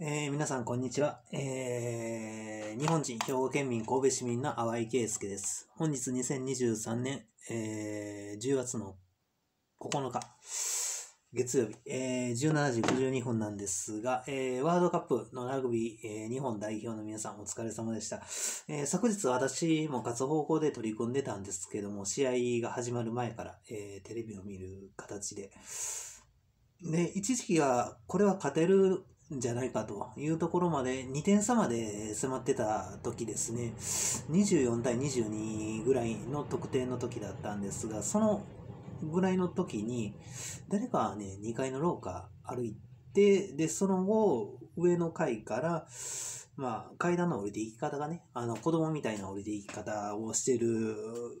えー、皆さん、こんにちは。えー、日本人、兵庫県民、神戸市民の淡井圭介です。本日2023年、えー、10月の9日、月曜日、えー、17時52分なんですが、えー、ワールドカップのラグビー、えー、日本代表の皆さんお疲れ様でした。えー、昨日私も勝つ方向で取り組んでたんですけども、試合が始まる前から、えー、テレビを見る形で、で、一時期はこれは勝てるじゃないかというところまで2点差まで迫ってた時ですね24対22ぐらいの得点の時だったんですがそのぐらいの時に誰かね2階の廊下歩いてでその後上の階から、まあ、階段の降りて行き方がね、あの、子供みたいな降りて行き方をしてる、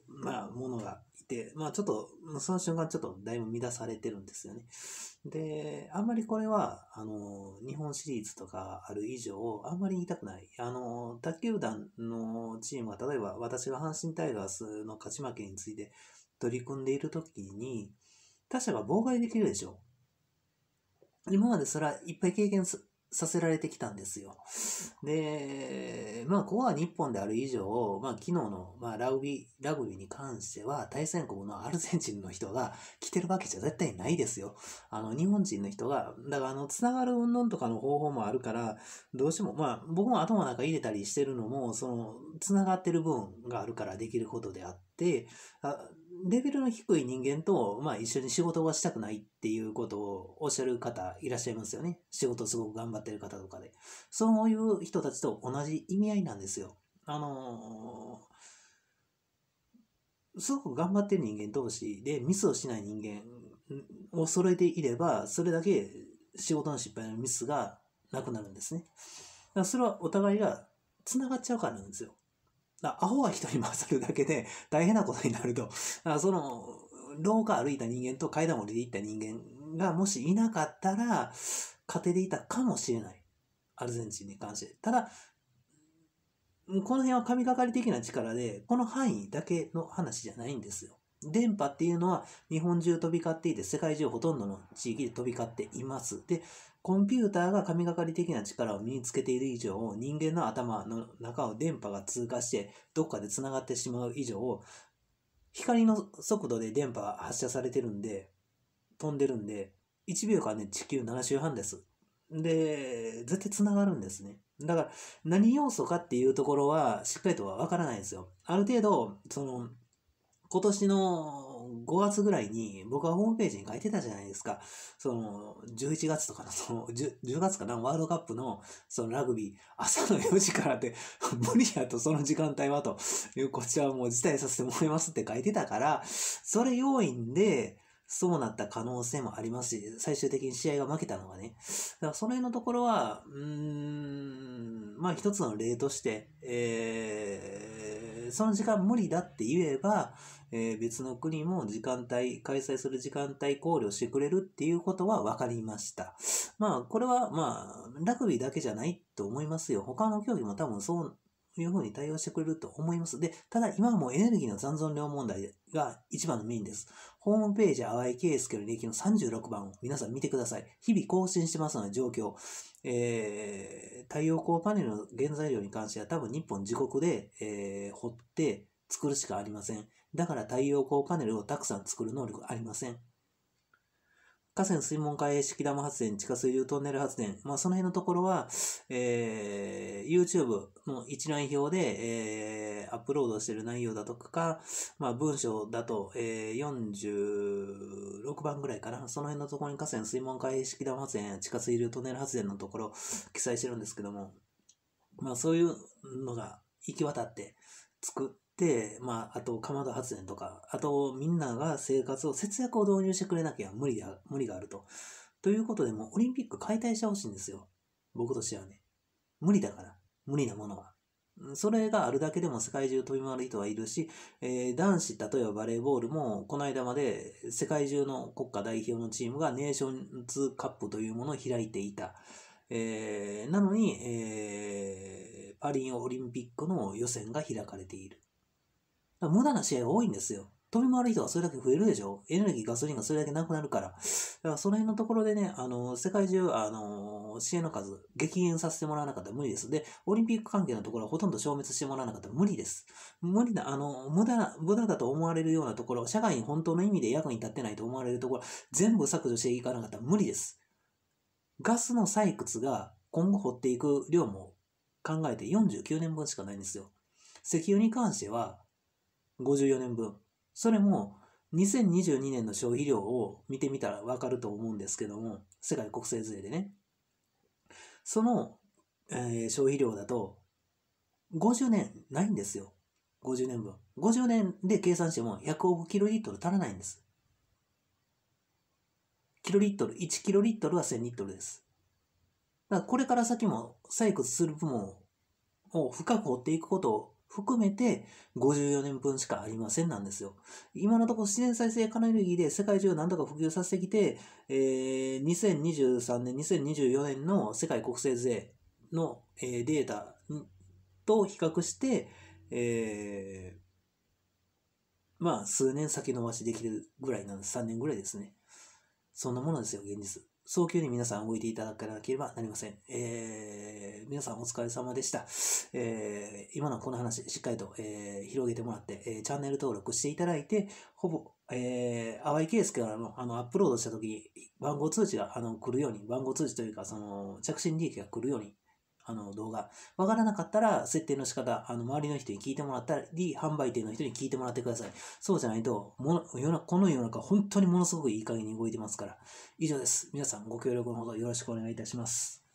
まあ、ものがいて、まあ、ちょっと、その瞬間ちょっとだいぶ乱されてるんですよね。で、あんまりこれは、あの、日本シリーズとかある以上、あんまり言いたくない。あの、卓球団のチームは、例えば私が阪神タイガースの勝ち負けについて取り組んでいるときに、他者が妨害できるでしょう。今までそれはいっぱい経験すさせられてきたんですよ。で、まあ、ここは日本である以上、まあ、昨日の、まあ、ラグビー、ラグビーに関しては、対戦国のアルゼンチンの人が来てるわけじゃ絶対ないですよ。あの、日本人の人が、だから、あの、つながる云々とかの方法もあるから、どうしても、まあ、僕も頭なんか入れたりしてるのも、その、つながってる部分があるからできることであって、あレベルの低い人間と、まあ、一緒に仕事はしたくないっていうことをおっしゃる方いらっしゃいますよね。仕事すごく頑張ってる方とかで。そういう人たちと同じ意味合いなんですよ。あのー、すごく頑張ってる人間同士でミスをしない人間を揃えていれば、それだけ仕事の失敗のミスがなくなるんですね。だからそれはお互いが繋がっちゃうからなんですよ。アホは一人勝るだけで大変なことになると、その、廊下歩いた人間と階段を降りていった人間がもしいなかったら、勝てていたかもしれない。アルゼンチンに関して。ただ、この辺は神がかり的な力で、この範囲だけの話じゃないんですよ。電波っていうのは日本中飛び交っていて世界中ほとんどの地域で飛び交っています。で、コンピューターが神がかり的な力を身につけている以上、人間の頭の中を電波が通過してどっかで繋がってしまう以上、光の速度で電波が発射されてるんで、飛んでるんで、1秒間で、ね、地球7周半です。で、絶対繋がるんですね。だから何要素かっていうところはしっかりとはわからないですよ。ある程度、その、今年の5月ぐらいに僕はホームページに書いてたじゃないですか。その、11月とかの、その 10, 10月かな、ワールドカップの、そのラグビー、朝の4時からって 無理やと、その時間帯はと、こちらはもう辞退させてもらいますって書いてたから、それ要因で、そうなった可能性もありますし、最終的に試合が負けたのはね。だからその辺のところは、うーん、まあ一つの例として、えーその時間無理だって言えば、えー、別の国も時間帯、開催する時間帯考慮してくれるっていうことは分かりました。まあ、これはまあ、ラグビーだけじゃないと思いますよ。他の競技も多分そういうふうに対応してくれると思います。で、ただ今はもうエネルギーの残存量問題が一番のメインです。ホームページ淡井圭介の利益の36番を皆さん見てください。日々更新してますので状況。えー、太陽光パネルの原材料に関しては多分日本自国で、えー、掘って作るしかありません。だから太陽光パネルをたくさん作る能力ありません。河川水門海式ダム発電、地下水流トンネル発電、まあ、その辺のところは、えー、YouTube の一覧表で、えー、アップロードしている内容だとか、まあ、文章だと、えー、46番ぐらいかな、その辺のところに河川水門海式ダム発電、地下水流トンネル発電のところ記載してるんですけども、まあ、そういうのが行き渡って、つく、まあ、あと、かまど発電とか、あと、みんなが生活を、節約を導入してくれなきゃ無理無理があると。ということで、もうオリンピック解体してほしいんですよ。僕としてはね。無理だから。無理なものは。それがあるだけでも世界中飛び回る人はいるし、えー、男子、例えばバレーボールも、この間まで世界中の国家代表のチームがネーションズカップというものを開いていた。えー、なのに、えー、パリオリンピックの予選が開かれている。だ無駄な試合が多いんですよ。飛び回る人がそれだけ増えるでしょエネルギー、ガソリンがそれだけなくなるから。だからその辺のところでね、あの、世界中、あの、支援の数、激減させてもらわなかったら無理です。で、オリンピック関係のところはほとんど消滅してもらわなかったら無理です。無理な、あの、無駄な、無駄だと思われるようなところ、社会に本当の意味で役に立ってないと思われるところ、全部削除していかなかったら無理です。ガスの採掘が今後掘っていく量も考えて49年分しかないんですよ。石油に関しては、54年分。それも、2022年の消費量を見てみたらわかると思うんですけども、世界国勢税でね。その、えー、消費量だと、50年ないんですよ。50年分。50年で計算しても100億キロリットル足らないんです。キロリットル、1キロリットルは1000リットルです。だからこれから先も採掘する部門を深く掘っていくこと含めて54年分しかありませんなんですよ。今のところ自然再生可能エネルギーで世界中を何とか普及させてきて、えー、2023年、2024年の世界国勢税の、えー、データと比較して、えー、まあ数年先延ばしできるぐらいなんです。3年ぐらいですね。そんなものですよ、現実。早急に皆さん動いていただかなければなりません。えー皆さんお疲れ様でした。えー、今のこの話、しっかりと、えー、広げてもらって、えー、チャンネル登録していただいて、ほぼ、えー、淡井圭介からのあのアップロードしたときに、番号通知があの来るように、番号通知というか、その着信利益が来るように、あの動画。わからなかったら、設定の仕方、あの周りの人に聞いてもらったり、販売店の人に聞いてもらってください。そうじゃないと、ものこの世の中、本当にものすごくいい加減に動いてますから。以上です。皆さん、ご協力のほどよろしくお願いいたします。